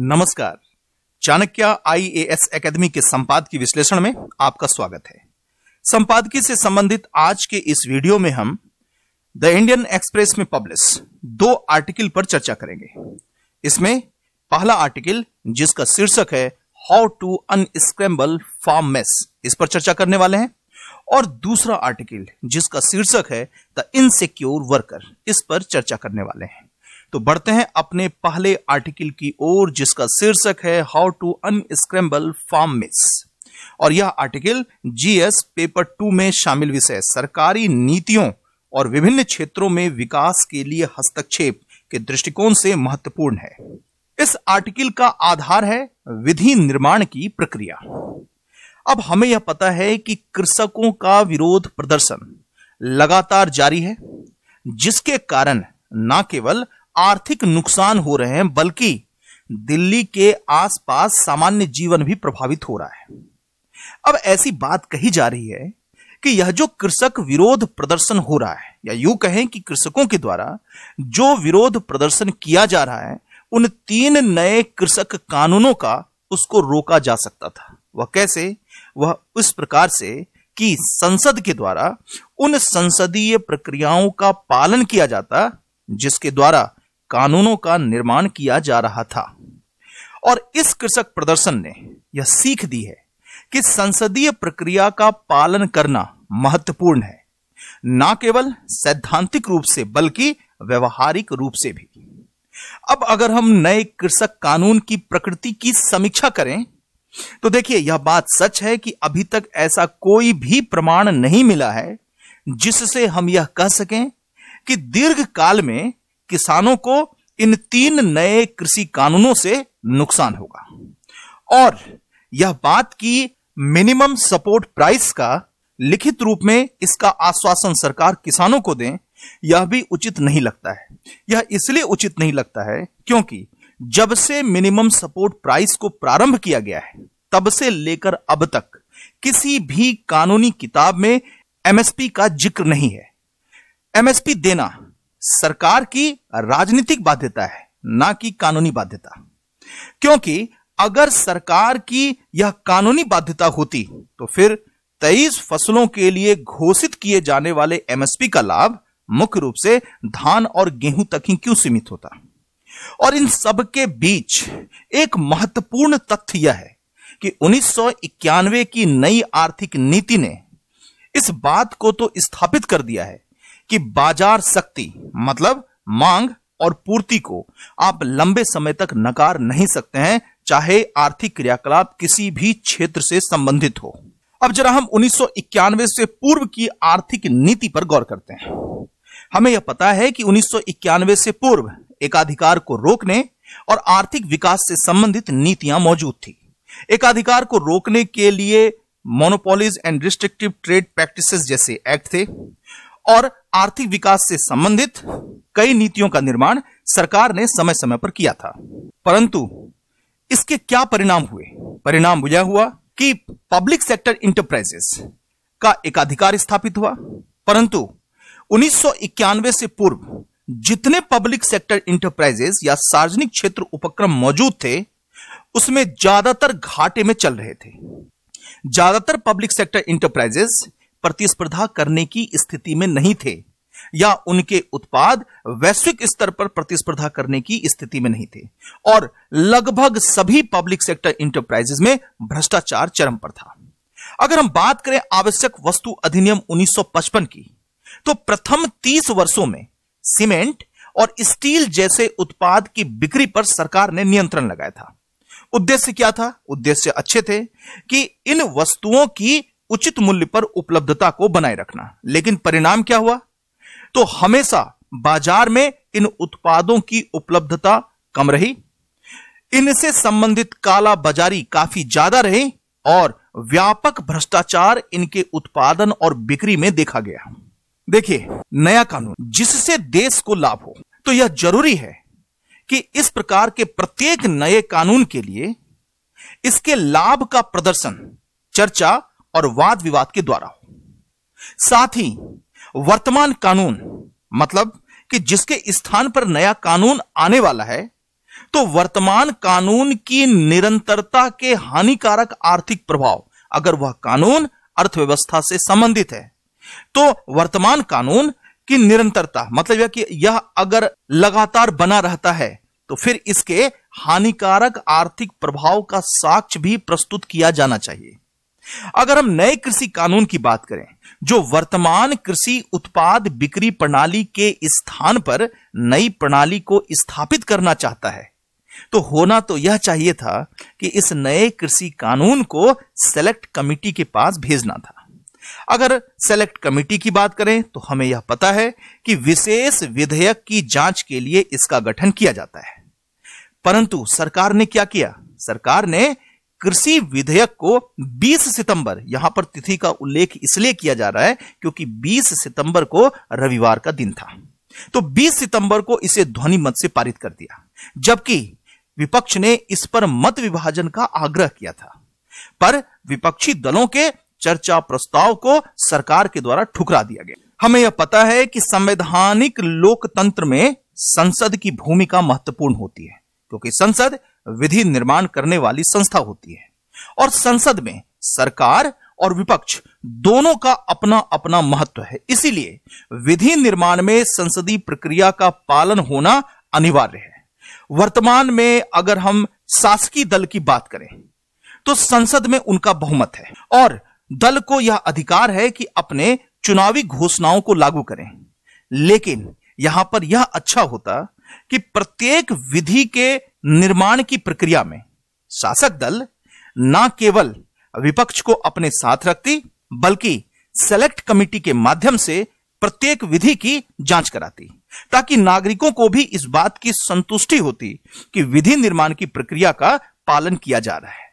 नमस्कार Chanakya IAS academy के संपादकीय विश्लेषण में आपका स्वागत है संपादकीय से संबंधित आज के इस वीडियो में हम द इंडियन एक्सप्रेस में पब्लिश दो आर्टिकल पर चर्चा करेंगे इसमें पहला आर्टिकल जिसका शीर्षक है how to unscramble farm mess इस पर चर्चा करने वाले हैं और दूसरा आर्टिकल जिसका शीर्षक है द इनसिक्योर वर्कर इस पर चर्चा करने वाले हैं तो बढ़ते हैं अपने पहले आर्टिकल की ओर जिसका शीर्षक है how to unscramble farm mess और यह आर्टिकल जीएस पेपर टू में शामिल विषय सरकारी नीतियों और विभिन्न क्षेत्रों में विकास के लिए हस्तक्षेप के दृष्टिकोण से महत्वपूर्ण है इस आर्टिकल का आधार है विधि निर्माण की प्रक्रिया अब हमें यह पता है कि कृषकों का विरोध प्रदर्शन लगातार जारी है जिसके कारण न केवल आर्थिक नुकसान हो रहे हैं बल्कि दिल्ली के आसपास सामान्य जीवन भी प्रभावित हो रहा है अब ऐसी बात कही जा रही है कि यह जो कृषक विरोध प्रदर्शन हो रहा है या यूं कहें कि कृषकों के द्वारा जो विरोध प्रदर्शन किया जा रहा है उन तीन नए कृषक कानूनों का उसको रोका जा सकता था वह कैसे वह इस प्रकार से कि संसद के द्वारा उन संसदीय प्रक्रियाओं का पालन किया जाता जिसके द्वारा कानूनों का निर्माण किया जा रहा था और इस कृषक प्रदर्शन ने यह सीख दी है कि संसदीय प्रक्रिया का पालन करना महत्वपूर्ण है न केवल सैद्धांतिक रूप से बल्कि व्यवहारिक रूप से भी अब अगर हम नए कृषक कानून की प्रकृति की समीक्षा करें तो देखिए यह बात सच है कि अभी तक ऐसा कोई भी प्रमाण नहीं मिला है जिससे हम यह कह सकें कि दीर्घ काल में किसानों को इन तीन नए कृषि कानूनों से नुकसान होगा और यह बात की मिनिमम सपोर्ट प्राइस का लिखित रूप में इसका आश्वासन सरकार किसानों को दें यह भी उचित नहीं लगता है यह इसलिए उचित नहीं लगता है क्योंकि जब से मिनिमम सपोर्ट प्राइस को प्रारंभ किया गया है तब से लेकर अब तक किसी भी कानूनी किताब में एमएसपी का जिक्र नहीं है एमएसपी देना सरकार की राजनीतिक बाध्यता है ना कि कानूनी बाध्यता क्योंकि अगर सरकार की यह कानूनी बाध्यता होती तो फिर तेईस फसलों के लिए घोषित किए जाने वाले एमएसपी का लाभ मुख्य रूप से धान और गेहूं तक ही क्यों सीमित होता और इन सब के बीच एक महत्वपूर्ण तथ्य यह है कि उन्नीस की नई आर्थिक नीति ने इस बात को तो स्थापित कर दिया है कि बाजार शक्ति मतलब मांग और पूर्ति को आप लंबे समय तक नकार नहीं सकते हैं चाहे आर्थिक क्रियाकलाप किसी भी क्षेत्र से संबंधित हो अब जरा हम उन्नीस से पूर्व की आर्थिक नीति पर गौर करते हैं हमें यह पता है कि उन्नीस से पूर्व एकाधिकार को रोकने और आर्थिक विकास से संबंधित नीतियां मौजूद थी एकाधिकार को रोकने के लिए monopolies and restrictive trade practices जैसे एक्ट थे और आर्थिक विकास से संबंधित कई नीतियों का निर्माण सरकार ने समय समय पर किया था परंतु इसके क्या परिणाम हुए परिणाम यह हुआ कि पब्लिक सेक्टर इंटरप्राइजेस का एकाधिकार स्थापित हुआ परंतु उन्नीस से पूर्व जितने पब्लिक सेक्टर इंटरप्राइजेस या सार्वजनिक क्षेत्र उपक्रम मौजूद थे उसमें ज्यादातर घाटे में चल रहे थे ज्यादातर पब्लिक सेक्टर इंटरप्राइजेस प्रतिस्पर्धा करने की स्थिति में नहीं थे या उनके उत्पाद वैश्विक स्तर पर प्रतिस्पर्धा करने की स्थिति में नहीं थे और लगभग सभी पब्लिक सेक्टर इंटरप्राइजेस में भ्रष्टाचार चरम पर था अगर हम बात करें आवश्यक वस्तु अधिनियम 1955 की तो प्रथम 30 वर्षों में सीमेंट और स्टील जैसे उत्पाद की बिक्री पर सरकार ने नियंत्रण लगाया था उद्देश्य क्या था उद्देश्य अच्छे थे कि इन वस्तुओं की उचित मूल्य पर उपलब्धता को बनाए रखना लेकिन परिणाम क्या हुआ तो हमेशा बाजार में इन उत्पादों की उपलब्धता कम रही इनसे संबंधित काला बाजारी काफी ज्यादा रही और व्यापक भ्रष्टाचार इनके उत्पादन और बिक्री में देखा गया देखिए नया कानून जिससे देश को लाभ हो तो यह जरूरी है कि इस प्रकार के प्रत्येक नए कानून के लिए इसके लाभ का प्रदर्शन चर्चा और वाद विवाद के द्वारा हो साथ ही वर्तमान कानून मतलब कि जिसके स्थान पर नया कानून आने वाला है तो वर्तमान कानून की निरंतरता के हानिकारक आर्थिक प्रभाव अगर वह कानून अर्थव्यवस्था से संबंधित है तो वर्तमान कानून की निरंतरता मतलब यह कि यह अगर लगातार बना रहता है तो फिर इसके हानिकारक आर्थिक प्रभाव का साक्ष्य भी प्रस्तुत किया जाना चाहिए अगर हम नए कृषि कानून की बात करें जो वर्तमान कृषि उत्पाद बिक्री प्रणाली के स्थान पर नई प्रणाली को स्थापित करना चाहता है तो होना तो यह चाहिए था कि इस नए कृषि कानून को सेलेक्ट कमेटी के पास भेजना था अगर सेलेक्ट कमेटी की बात करें तो हमें यह पता है कि विशेष विधेयक की जांच के लिए इसका गठन किया जाता है परंतु सरकार ने क्या किया सरकार ने कृषि विधेयक को 20 सितंबर यहां पर तिथि का उल्लेख इसलिए किया जा रहा है क्योंकि 20 सितंबर को रविवार का दिन था तो 20 सितंबर को इसे मत से पारित कर दिया जबकि विपक्ष ने इस पर मत विभाजन का आग्रह किया था पर विपक्षी दलों के चर्चा प्रस्ताव को सरकार के द्वारा ठुकरा दिया गया हमें यह पता है कि संवैधानिक लोकतंत्र में संसद की भूमिका महत्वपूर्ण होती है क्योंकि संसद विधि निर्माण करने वाली संस्था होती है और संसद में सरकार और विपक्ष दोनों का अपना अपना महत्व है इसीलिए विधि निर्माण में संसदीय प्रक्रिया का पालन होना अनिवार्य है वर्तमान में अगर हम शासकीय दल की बात करें तो संसद में उनका बहुमत है और दल को यह अधिकार है कि अपने चुनावी घोषणाओं को लागू करें लेकिन यहां पर यह अच्छा होता कि प्रत्येक विधि के निर्माण की प्रक्रिया में शासक दल न केवल विपक्ष को अपने साथ रखती बल्कि सेलेक्ट कमेटी के माध्यम से प्रत्येक विधि की जांच कराती ताकि नागरिकों को भी इस बात की संतुष्टि होती कि विधि निर्माण की प्रक्रिया का पालन किया जा रहा है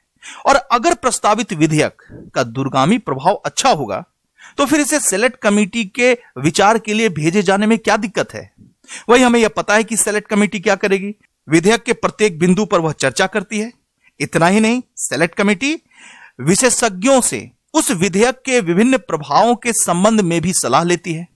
और अगर प्रस्तावित विधेयक का दुर्गामी प्रभाव अच्छा होगा तो फिर इसे सेलेक्ट कमेटी के विचार के लिए भेजे जाने में क्या दिक्कत है वही हमें यह पता है कि सेलेक्ट कमेटी क्या करेगी विधेयक के प्रत्येक बिंदु पर वह चर्चा करती है इतना ही नहीं सेलेक्ट कमेटी विशेषज्ञों से उस विधेयक के विभिन्न प्रभावों के संबंध में भी सलाह लेती है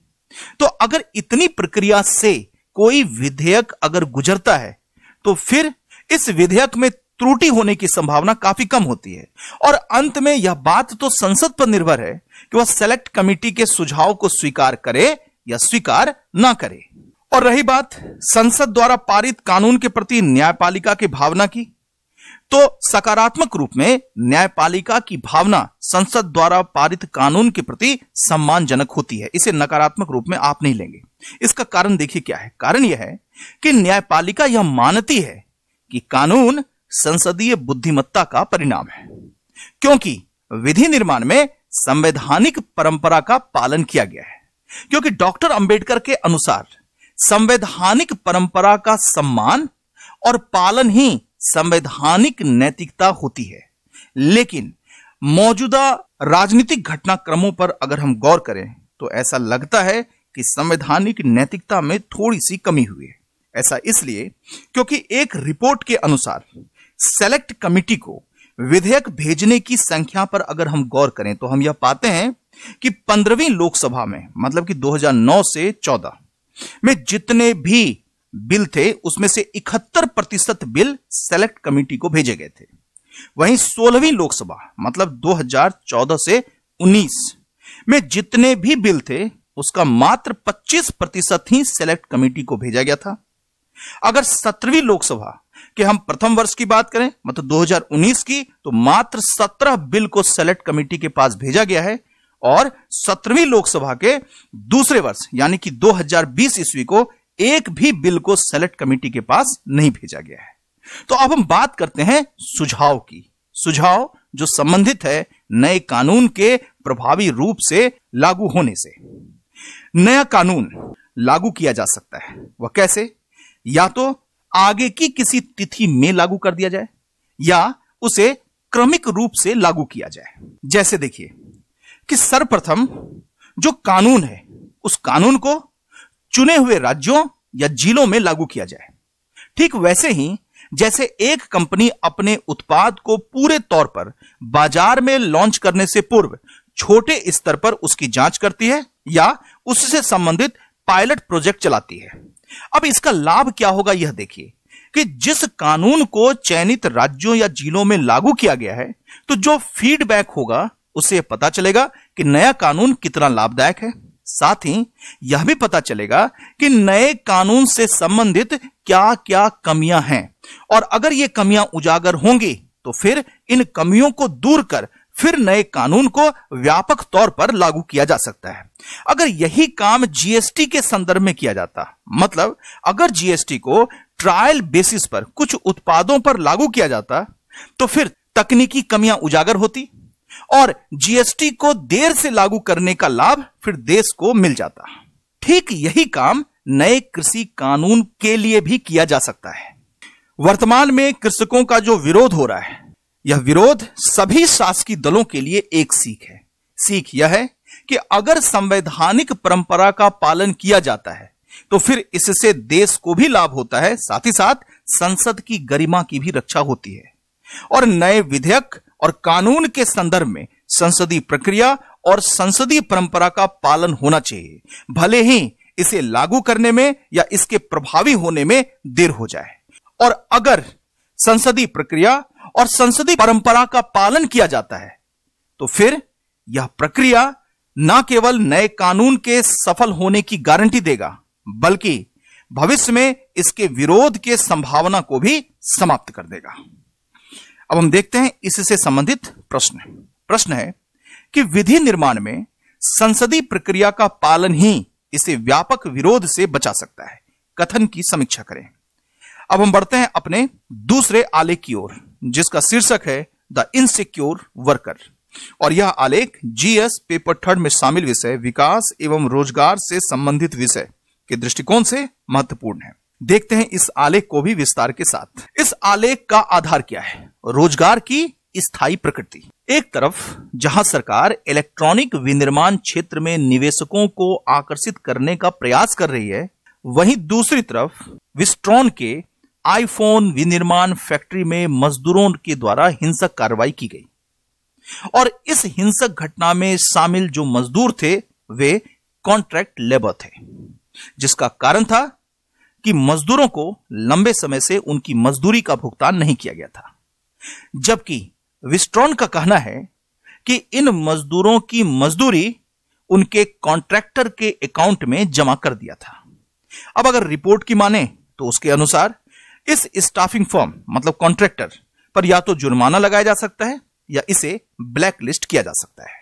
तो अगर इतनी प्रक्रिया से कोई विधेयक अगर गुजरता है तो फिर इस विधेयक में त्रुटि होने की संभावना काफी कम होती है और अंत में यह बात तो संसद पर निर्भर है कि वह सेलेक्ट कमेटी के सुझाव को स्वीकार करे या स्वीकार ना करे और रही बात संसद द्वारा पारित कानून के प्रति न्यायपालिका की भावना की तो सकारात्मक रूप में न्यायपालिका की भावना संसद द्वारा पारित कानून के प्रति सम्मानजनक होती है इसे नकारात्मक रूप में आप नहीं लेंगे इसका कारण देखिए क्या है कारण यह है कि न्यायपालिका यह मानती है कि कानून संसदीय बुद्धिमत्ता का परिणाम है क्योंकि विधि निर्माण में संवैधानिक परंपरा का पालन किया गया है क्योंकि डॉक्टर अंबेडकर के अनुसार संवैधानिक परंपरा का सम्मान और पालन ही संवैधानिक नैतिकता होती है लेकिन मौजूदा राजनीतिक घटनाक्रमों पर अगर हम गौर करें तो ऐसा लगता है कि संवैधानिक नैतिकता में थोड़ी सी कमी हुई है ऐसा इसलिए क्योंकि एक रिपोर्ट के अनुसार सेलेक्ट कमिटी को विधेयक भेजने की संख्या पर अगर हम गौर करें तो हम यह पाते हैं कि पंद्रहवीं लोकसभा में मतलब कि 2009 से 14 में जितने भी बिल थे उसमें से इकहत्तर प्रतिशत बिल सेलेक्ट कमेटी को भेजे गए थे वहीं सोलहवीं लोकसभा मतलब 2014 से 19 में जितने भी बिल थे उसका मात्र 25 प्रतिशत ही सेलेक्ट कमेटी को भेजा गया था अगर सत्रहवीं लोकसभा के हम प्रथम वर्ष की बात करें मतलब 2019 की तो मात्र 17 बिल को सेलेक्ट कमेटी के पास भेजा गया है और सत्रहवीं लोकसभा के दूसरे वर्ष यानी कि 2020 ईस्वी को एक भी बिल को सेलेक्ट कमेटी के पास नहीं भेजा गया है तो अब हम बात करते हैं सुझाव की सुझाव जो संबंधित है नए कानून के प्रभावी रूप से लागू होने से नया कानून लागू किया जा सकता है वह कैसे या तो आगे की किसी तिथि में लागू कर दिया जाए या उसे क्रमिक रूप से लागू किया जाए जैसे देखिए कि सर्वप्रथम जो कानून है उस कानून को चुने हुए राज्यों या जिलों में लागू किया जाए ठीक वैसे ही जैसे एक कंपनी अपने उत्पाद को पूरे तौर पर बाजार में लॉन्च करने से पूर्व छोटे स्तर पर उसकी जांच करती है या उससे संबंधित पायलट प्रोजेक्ट चलाती है अब इसका लाभ क्या होगा यह देखिए कि जिस कानून को चयनित राज्यों या जिलों में लागू किया गया है तो जो फीडबैक होगा उससे पता चलेगा कि नया कानून कितना लाभदायक है साथ ही यह भी पता चलेगा कि नए कानून से संबंधित क्या क्या कमियां हैं और अगर ये कमियां उजागर होंगी तो फिर इन कमियों को दूर कर फिर नए कानून को व्यापक तौर पर लागू किया जा सकता है अगर यही काम जीएसटी के संदर्भ में किया जाता मतलब अगर जीएसटी को ट्रायल बेसिस पर कुछ उत्पादों पर लागू किया जाता तो फिर तकनीकी कमियां उजागर होती और जीएसटी को देर से लागू करने का लाभ फिर देश को मिल जाता ठीक यही काम नए कृषि कानून के लिए भी किया जा सकता है वर्तमान में कृषकों का जो विरोध हो रहा है यह विरोध सभी शासकीय दलों के लिए एक सीख है सीख यह है कि अगर संवैधानिक परंपरा का पालन किया जाता है तो फिर इससे देश को भी लाभ होता है साथ ही साथ संसद की गरिमा की भी रक्षा होती है और नए विधेयक और कानून के संदर्भ में संसदीय प्रक्रिया और संसदीय परंपरा का पालन होना चाहिए भले ही इसे लागू करने में या इसके प्रभावी होने में देर हो जाए और अगर संसदीय प्रक्रिया और संसदीय परंपरा का पालन किया जाता है तो फिर यह प्रक्रिया न केवल नए कानून के सफल होने की गारंटी देगा बल्कि भविष्य में इसके विरोध के संभावना को भी समाप्त कर देगा अब हम देखते हैं इससे संबंधित प्रश्न प्रश्न है कि विधि निर्माण में संसदीय प्रक्रिया का पालन ही इसे व्यापक विरोध से बचा सकता है कथन की समीक्षा करें अब हम बढ़ते हैं अपने दूसरे आलेख की ओर जिसका शीर्षक है द इनसिक्योर वर्कर और यह आलेख जीएस पेपर थर्ड में शामिल विषय विकास एवं रोजगार से संबंधित विषय के दृष्टिकोण से महत्वपूर्ण है देखते हैं इस आलेख को भी विस्तार के साथ इस आलेख का आधार क्या है रोजगार की स्थायी प्रकृति एक तरफ जहां सरकार इलेक्ट्रॉनिक विनिर्माण क्षेत्र में निवेशकों को आकर्षित करने का प्रयास कर रही है वहीं दूसरी तरफ विस्ट्रॉन के आईफोन विनिर्माण फैक्ट्री में मजदूरों के द्वारा हिंसक कार्रवाई की गई और इस हिंसक घटना में शामिल जो मजदूर थे वे कॉन्ट्रैक्ट लेबर थे जिसका कारण था कि मजदूरों को लंबे समय से उनकी मजदूरी का भुगतान नहीं किया गया था जबकि विस्ट्रॉन का कहना है कि इन मजदूरों की मजदूरी उनके कॉन्ट्रैक्टर के अकाउंट में जमा कर दिया था अब अगर रिपोर्ट की माने तो उसके अनुसार इस स्टाफिंग फॉर्म मतलब कॉन्ट्रैक्टर पर या तो जुर्माना लगाया जा सकता है या इसे ब्लैकलिस्ट किया जा सकता है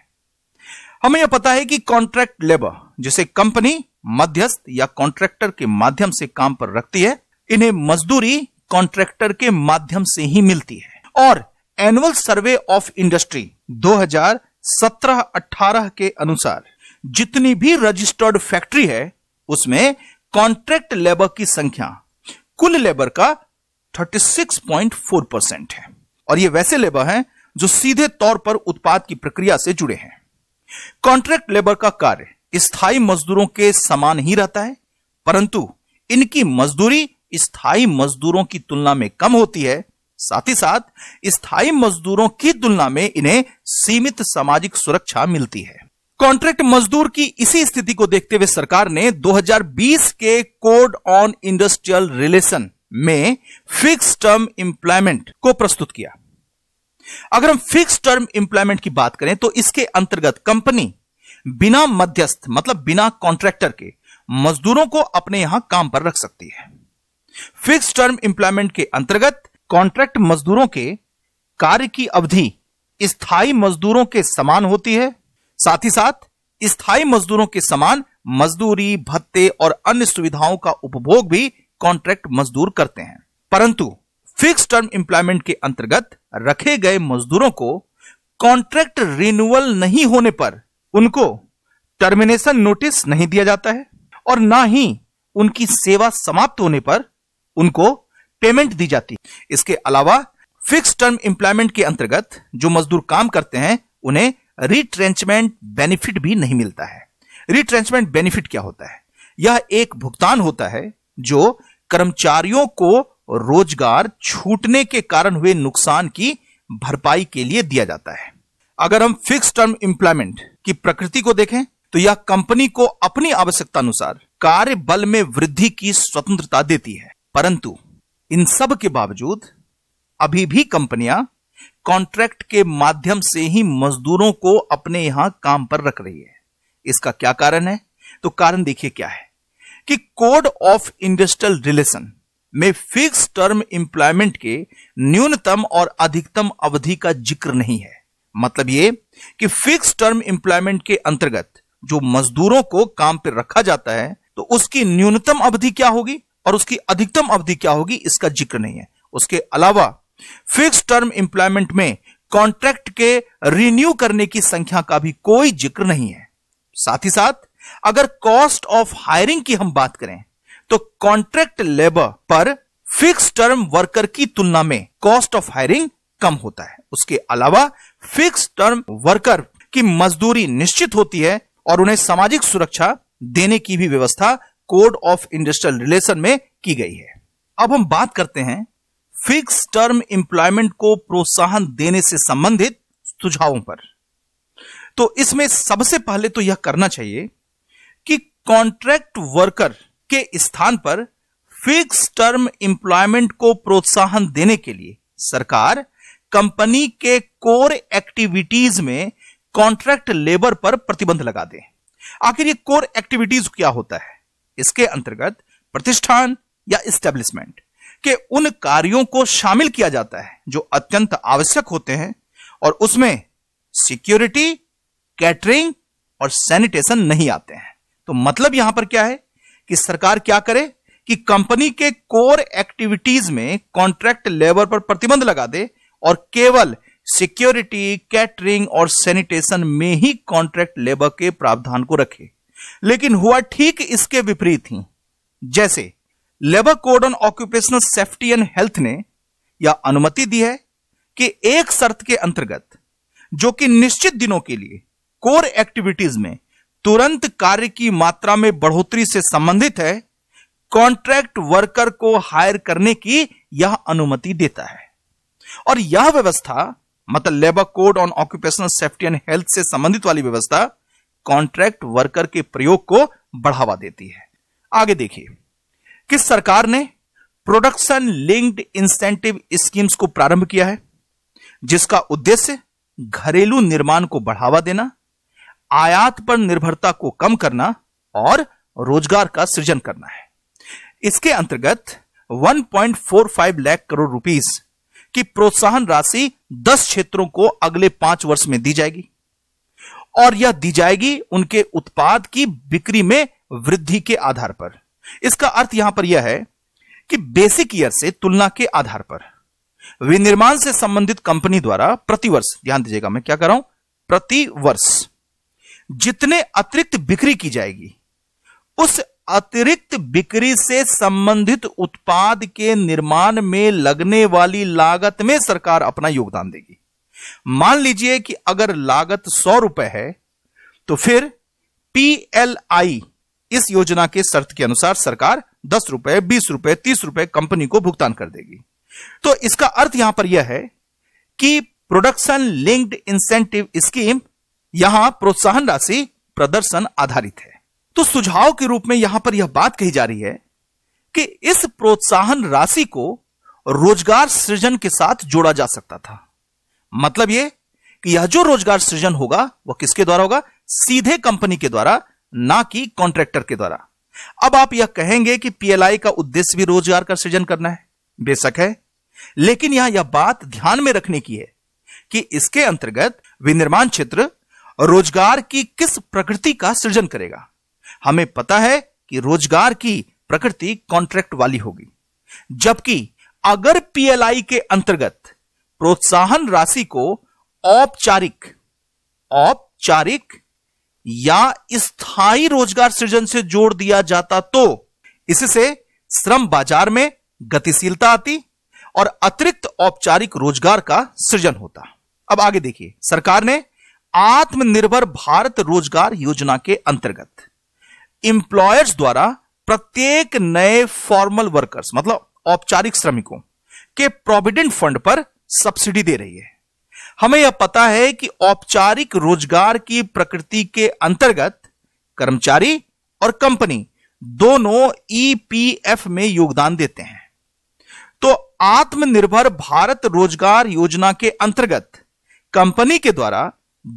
हमें यह पता है कि कॉन्ट्रैक्ट लेबर जिसे कंपनी मध्यस्थ या कॉन्ट्रैक्टर के माध्यम से काम पर रखती है इन्हें मजदूरी कॉन्ट्रैक्टर के माध्यम से ही मिलती है और एनुअल सर्वे ऑफ इंडस्ट्री 2017-18 के अनुसार जितनी भी रजिस्टर्ड फैक्ट्री है उसमें कॉन्ट्रैक्ट लेबर की संख्या कुल लेबर का 36.4 परसेंट है और ये वैसे लेबर हैं जो सीधे तौर पर उत्पाद की प्रक्रिया से जुड़े हैं कॉन्ट्रैक्ट लेबर का कार्य स्थायी मजदूरों के समान ही रहता है परंतु इनकी मजदूरी स्थायी मजदूरों की तुलना में कम होती है साथ ही साथ स्थायी मजदूरों की तुलना में इन्हें सीमित सामाजिक सुरक्षा मिलती है कॉन्ट्रैक्ट मजदूर की इसी स्थिति को देखते हुए सरकार ने 2020 के कोड ऑन इंडस्ट्रियल रिलेशन में फिक्स टर्म इंप्लॉयमेंट को प्रस्तुत किया अगर हम फिक्स टर्म इंप्लॉयमेंट की बात करें तो इसके अंतर्गत कंपनी बिना मध्यस्थ मतलब बिना कॉन्ट्रैक्टर के मजदूरों को अपने यहां काम पर रख सकती है फिक्स टर्म इंप्लॉयमेंट के अंतर्गत कॉन्ट्रैक्ट मजदूरों के कार्य की अवधि स्थायी मजदूरों के समान होती है साथ ही साथ स्थायी मजदूरों के समान मजदूरी भत्ते और अन्य सुविधाओं का उपभोग भी कॉन्ट्रैक्ट मजदूर करते हैं परंतु फिक्स टर्म इंप्लॉयमेंट के अंतर्गत रखे गए मजदूरों को कॉन्ट्रैक्ट रिन्यूअल नहीं होने पर उनको टर्मिनेशन नोटिस नहीं दिया जाता है और ना ही उनकी सेवा समाप्त होने पर उनको पेमेंट दी जाती है इसके अलावा फिक्स टर्म इंप्लायमेंट के अंतर्गत जो मजदूर काम करते हैं उन्हें रिट्रेंचमेंट बेनिफिट भी नहीं मिलता है रिट्रेंचमेंट बेनिफिट क्या होता है यह एक भुगतान होता है जो कर्मचारियों को रोजगार छूटने के कारण हुए नुकसान की भरपाई के लिए दिया जाता है अगर हम फिक्स टर्म इंप्लायमेंट की प्रकृति को देखें तो यह कंपनी को अपनी आवश्यकता अनुसार कार्य बल में वृद्धि की स्वतंत्रता देती है परंतु इन सब के बावजूद अभी भी कंपनियां कॉन्ट्रैक्ट के माध्यम से ही मजदूरों को अपने यहां काम पर रख रही है इसका क्या कारण है तो कारण देखिए क्या है कि कोड ऑफ इंडस्ट्रियल रिलेशन में फिक्स टर्म इंप्लॉयमेंट के न्यूनतम और अधिकतम अवधि का जिक्र नहीं है मतलब ये कि फिक्स टर्म एम्प्लॉयमेंट के अंतर्गत जो मजदूरों को काम पर रखा जाता है तो उसकी न्यूनतम अवधि क्या होगी और उसकी अधिकतम अवधि क्या होगी इसका जिक्र नहीं है उसके अलावा फिक्स टर्म एम्प्लॉयमेंट में कॉन्ट्रैक्ट के रिन्यू करने की संख्या का भी कोई जिक्र नहीं है साथ ही साथ अगर कॉस्ट ऑफ हायरिंग की हम बात करें तो कॉन्ट्रैक्ट लेबर पर फिक्स टर्म वर्कर की तुलना में कॉस्ट ऑफ हायरिंग कम होता है उसके अलावा फिक्स टर्म वर्कर की मजदूरी निश्चित होती है और उन्हें सामाजिक सुरक्षा देने की भी व्यवस्था कोड ऑफ इंडस्ट्रियल रिलेशन में की गई है अब हम बात करते हैं फिक्स टर्म एम्प्लॉयमेंट को प्रोत्साहन देने से संबंधित सुझावों पर तो इसमें सबसे पहले तो यह करना चाहिए कि कॉन्ट्रैक्ट वर्कर के स्थान पर फिक्स टर्म एम्प्लॉयमेंट को प्रोत्साहन देने के लिए सरकार कंपनी के कोर एक्टिविटीज में कॉन्ट्रैक्ट लेबर पर प्रतिबंध लगा दें आखिर ये कोर एक्टिविटीज क्या होता है इसके अंतर्गत प्रतिष्ठान या स्टेब्लिशमेंट के उन कार्यों को शामिल किया जाता है जो अत्यंत आवश्यक होते हैं और उसमें सिक्योरिटी कैटरिंग और सैनिटेशन नहीं आते हैं तो मतलब यहां पर क्या है कि सरकार क्या करे कि कंपनी के कोर एक्टिविटीज में कॉन्ट्रैक्ट लेबर पर प्रतिबंध लगा दे और केवल सिक्योरिटी कैटरिंग और सैनिटेशन में ही कॉन्ट्रैक्ट लेबर के प्रावधान को रखे लेकिन हुआ ठीक इसके विपरीत ही जैसे labour code on occupational safety and health ने यह अनुमति दी है कि एक शर्त के अंतर्गत जो कि निश्चित दिनों के लिए कोर एक्टिविटीज में तुरंत कार्य की मात्रा में बढ़ोतरी से संबंधित है कॉन्ट्रैक्ट वर्कर को हायर करने की यह अनुमति देता है और यह व्यवस्था मतलब labour code on occupational safety and health से संबंधित वाली व्यवस्था कॉन्ट्रैक्ट वर्कर के प्रयोग को बढ़ावा देती है आगे देखिए कि सरकार ने प्रोडक्शन लिंक्ड इंसेंटिव स्कीम्स को प्रारंभ किया है जिसका उद्देश्य घरेलू निर्माण को बढ़ावा देना आयात पर निर्भरता को कम करना और रोजगार का सृजन करना है इसके अंतर्गत 1.45 लाख करोड़ रुपीस कि प्रोत्साहन राशि दस क्षेत्रों को अगले पांच वर्ष में दी जाएगी और यह दी जाएगी उनके उत्पाद की बिक्री में वृद्धि के आधार पर इसका अर्थ यहां पर यह है कि बेसिक ईयर से तुलना के आधार पर विनिर्माण से संबंधित कंपनी द्वारा प्रतिवर्ष ध्यान दीजिएगा मैं क्या कर रहा हूं प्रतिवर्ष जितने अतिरिक्त बिक्री की जाएगी उस अतिरिक्त बिक्री से संबंधित उत्पाद के निर्माण में लगने वाली लागत में सरकार अपना योगदान देगी मान लीजिए कि अगर लागत सौ रुपए है तो फिर पीएलआई इस योजना के शर्त के अनुसार सरकार दस रुपए बीस रुपए तीस रुपए कंपनी को भुगतान कर देगी तो इसका अर्थ यहां पर यह है कि प्रोडक्शन लिंक्ड इंसेंटिव स्कीम यहां प्रोत्साहन राशि प्रदर्शन आधारित है तो सुझाव के रूप में यहां पर यह बात कही जा रही है कि इस प्रोत्साहन राशि को रोजगार सृजन के साथ जोड़ा जा सकता था मतलब यह कि यह जो रोजगार सृजन होगा वह किसके द्वारा होगा सीधे कंपनी के द्वारा ना कि कॉन्ट्रैक्टर के द्वारा अब आप यह कहेंगे कि पीएलआई का उद्देश्य भी रोजगार का सृजन करना है बेशक है लेकिन यहां यह बात ध्यान में रखने की है कि इसके अंतर्गत विनिर्माण क्षेत्र रोजगार की किस प्रकृति का सृजन करेगा हमें पता है कि रोजगार की प्रकृति कॉन्ट्रैक्ट वाली होगी जबकि अगर पीएलआई के अंतर्गत प्रोत्साहन राशि को औपचारिक औपचारिक या स्थायी रोजगार सृजन से जोड़ दिया जाता तो इससे श्रम बाजार में गतिशीलता आती और अतिरिक्त औपचारिक रोजगार का सृजन होता अब आगे देखिए सरकार ने आत्मनिर्भर भारत रोजगार योजना के अंतर्गत इंप्लॉयर्स द्वारा प्रत्येक नए फॉर्मल वर्कर्स मतलब औपचारिक श्रमिकों के प्रोविडेंट फंड पर सब्सिडी दे रही है हमें यह पता है कि औपचारिक रोजगार की प्रकृति के अंतर्गत कर्मचारी और कंपनी दोनों ईपीएफ e में योगदान देते हैं तो आत्मनिर्भर भारत रोजगार योजना के अंतर्गत कंपनी के द्वारा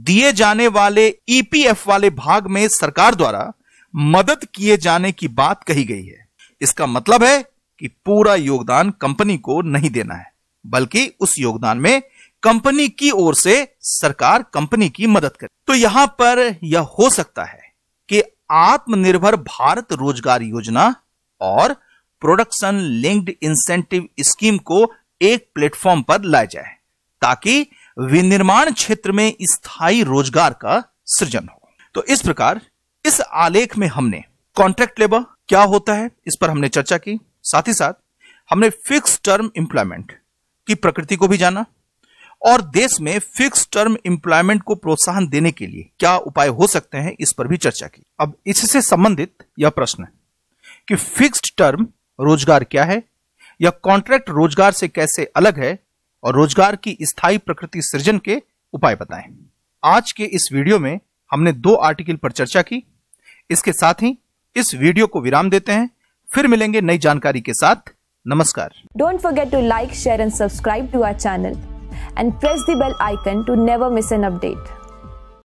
दिए जाने वाले ईपीएफ e वाले भाग में सरकार द्वारा मदद किए जाने की बात कही गई है इसका मतलब है कि पूरा योगदान कंपनी को नहीं देना है बल्कि उस योगदान में कंपनी की ओर से सरकार कंपनी की मदद करे तो यहां पर यह हो सकता है कि आत्मनिर्भर भारत रोजगार योजना और प्रोडक्शन लिंक्ड इंसेंटिव स्कीम को एक प्लेटफॉर्म पर लाया जाए ताकि विनिर्माण क्षेत्र में स्थायी रोजगार का सृजन हो तो इस प्रकार इस आलेख में हमने कॉन्ट्रैक्ट लेबर क्या होता है इस पर हमने चर्चा की साथ ही साथ हमने फिक्स टर्म इंप्लॉयमेंट की प्रकृति को भी जाना और देश में फिक्स टर्म इंप्लॉयमेंट को प्रोत्साहन देने के लिए क्या उपाय हो सकते हैं इस पर भी चर्चा की अब इससे संबंधित यह प्रश्न है कि फिक्स्ड टर्म रोजगार क्या है या कॉन्ट्रैक्ट रोजगार से कैसे अलग है और रोजगार की स्थायी प्रकृति सृजन के उपाय बताएं आज के इस वीडियो में हमने दो आर्टिकल पर चर्चा की इसके साथ ही इस वीडियो को विराम देते हैं फिर मिलेंगे नई जानकारी के साथ नमस्कार don't forget to like share and subscribe to our channel and press the bell icon to never miss an update